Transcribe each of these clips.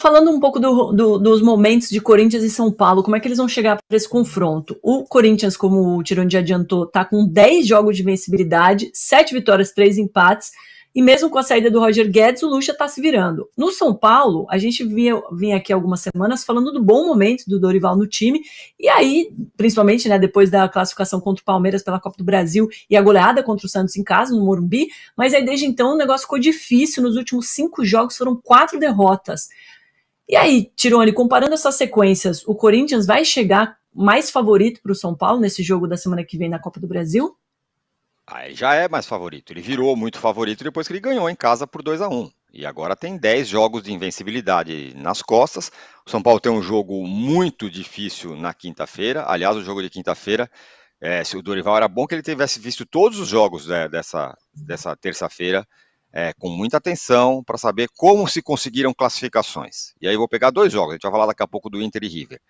Falando um pouco do, do, dos momentos de Corinthians e São Paulo, como é que eles vão chegar para esse confronto? O Corinthians, como o Tironi adiantou, está com 10 jogos de vencibilidade, 7 vitórias, 3 empates, e mesmo com a saída do Roger Guedes, o Lucha está se virando. No São Paulo, a gente vinha, vinha aqui algumas semanas falando do bom momento do Dorival no time, e aí, principalmente né, depois da classificação contra o Palmeiras pela Copa do Brasil e a goleada contra o Santos em casa, no Morumbi, mas aí desde então o negócio ficou difícil, nos últimos cinco jogos foram quatro derrotas. E aí, Tirone, comparando essas sequências, o Corinthians vai chegar mais favorito para o São Paulo nesse jogo da semana que vem na Copa do Brasil? Ah, já é mais favorito. Ele virou muito favorito depois que ele ganhou em casa por 2 a 1 um. E agora tem 10 jogos de invencibilidade nas costas. O São Paulo tem um jogo muito difícil na quinta-feira. Aliás, o jogo de quinta-feira, é, se o Dorival era bom que ele tivesse visto todos os jogos né, dessa, dessa terça-feira é, com muita atenção para saber como se conseguiram classificações. E aí vou pegar dois jogos, a gente vai falar daqui a pouco do Inter e River.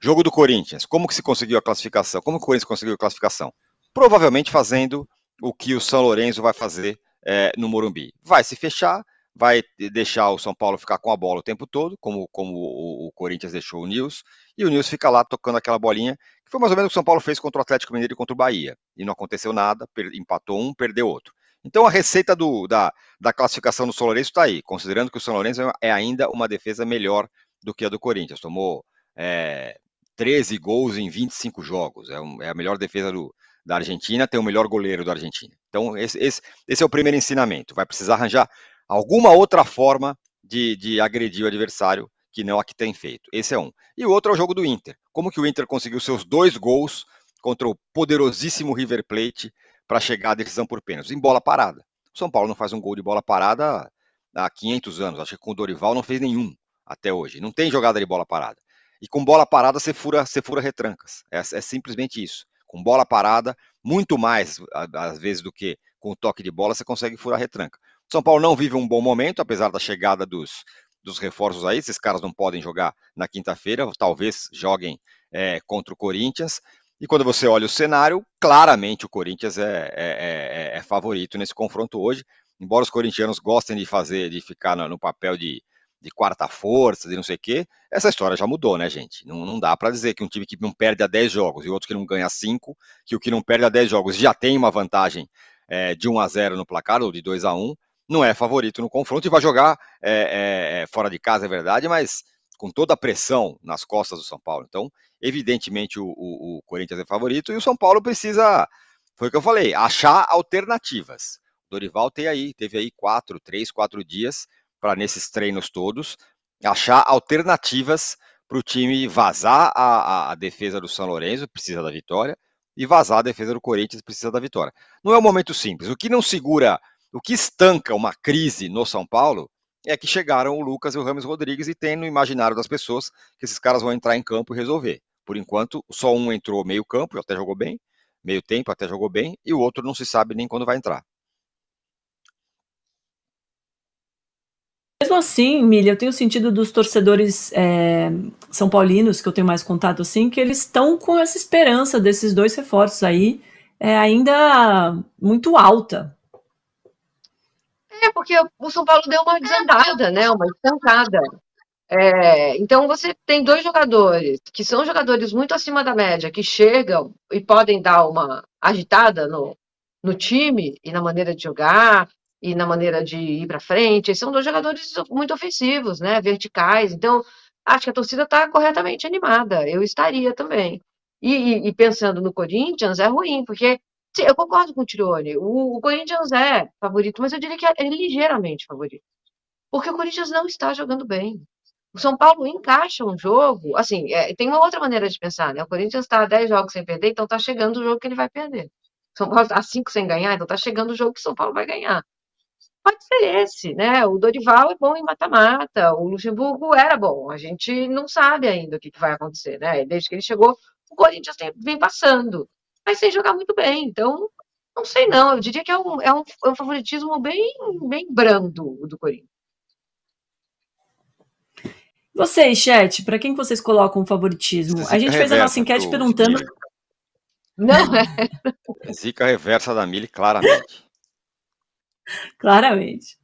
Jogo do Corinthians, como que se conseguiu a classificação? Como que o Corinthians conseguiu a classificação? Provavelmente fazendo o que o São Lourenço vai fazer é, no Morumbi. Vai se fechar, vai deixar o São Paulo ficar com a bola o tempo todo, como, como o, o Corinthians deixou o Nils, e o Nils fica lá tocando aquela bolinha, que foi mais ou menos o que o São Paulo fez contra o Atlético Mineiro e contra o Bahia. E não aconteceu nada, empatou um, perdeu outro. Então a receita do, da, da classificação do São Lourenço está aí, considerando que o São Lourenço é, é ainda uma defesa melhor do que a do Corinthians. Tomou é, 13 gols em 25 jogos. É, um, é a melhor defesa do, da Argentina, tem o melhor goleiro da Argentina. Então, esse, esse, esse é o primeiro ensinamento. Vai precisar arranjar alguma outra forma de, de agredir o adversário que não a que tem feito. Esse é um. E o outro é o jogo do Inter. Como que o Inter conseguiu seus dois gols contra o poderosíssimo River Plate para chegar à decisão por pênaltis, em bola parada. O São Paulo não faz um gol de bola parada há 500 anos. Acho que com o Dorival não fez nenhum até hoje. Não tem jogada de bola parada. E com bola parada você fura, você fura retrancas. É, é simplesmente isso. Com bola parada, muito mais às vezes do que com o toque de bola, você consegue furar retranca. O São Paulo não vive um bom momento, apesar da chegada dos, dos reforços aí. Esses caras não podem jogar na quinta-feira, talvez joguem é, contra o Corinthians. E quando você olha o cenário, claramente o Corinthians é, é, é, é favorito nesse confronto hoje. Embora os corintianos gostem de fazer, de ficar no, no papel de, de quarta força, de não sei o quê, essa história já mudou, né, gente? Não, não dá para dizer que um time que não perde a 10 jogos e outro que não ganha 5, que o que não perde a 10 jogos já tem uma vantagem é, de 1 a 0 no placar ou de 2 a 1 não é favorito no confronto e vai jogar é, é, é fora de casa, é verdade, mas com toda a pressão nas costas do São Paulo. Então, evidentemente, o, o, o, Corinthians é favorito e o São Paulo precisa, foi o que eu falei, achar alternativas. O Dorival tem aí, teve aí quatro, três, quatro dias para nesses treinos todos achar alternativas para o time vazar a, a, a defesa do São Lourenço, precisa da vitória, e vazar a defesa do Corinthians, precisa da vitória. Não é um momento simples. O que não segura, o que estanca uma crise no São Paulo é que chegaram o Lucas e o Ramos Rodrigues e tem no imaginário das pessoas que esses caras vão entrar em campo e resolver. Por enquanto, só um entrou meio campo, até jogou bem, meio tempo, até jogou bem, e o outro não se sabe nem quando vai entrar. Mesmo assim, Milha, eu tenho sentido dos torcedores é, são paulinos, que eu tenho mais contato assim, que eles estão com essa esperança desses dois reforços aí, é, ainda muito alta, é, porque o São Paulo deu uma desandada, né? Uma estancada. É, então você tem dois jogadores que são jogadores muito acima da média, que chegam e podem dar uma agitada no, no time e na maneira de jogar e na maneira de ir para frente. São dois jogadores muito ofensivos, né? Verticais. Então acho que a torcida está corretamente animada. Eu estaria também. E, e, e pensando no Corinthians é ruim porque Sim, eu concordo com o Tirone. O, o Corinthians é favorito, mas eu diria que é, é ligeiramente favorito. Porque o Corinthians não está jogando bem. O São Paulo encaixa um jogo, assim, é, tem uma outra maneira de pensar, né? O Corinthians está 10 jogos sem perder, então está chegando o jogo que ele vai perder. O São Paulo está 5 sem ganhar, então está chegando o jogo que o São Paulo vai ganhar. Pode ser esse, né? O Dorival é bom em mata-mata, o Luxemburgo era bom, a gente não sabe ainda o que, que vai acontecer, né? Desde que ele chegou, o Corinthians tem, vem passando mas sem jogar muito bem. Então, não sei não, eu diria que é um, é um, é um favoritismo bem, bem brando do Corinthians. Vocês, chat, para quem vocês colocam o favoritismo? Zica a gente fez a nossa enquete perguntando. Não, é. Zica reversa da Mili, claramente. claramente.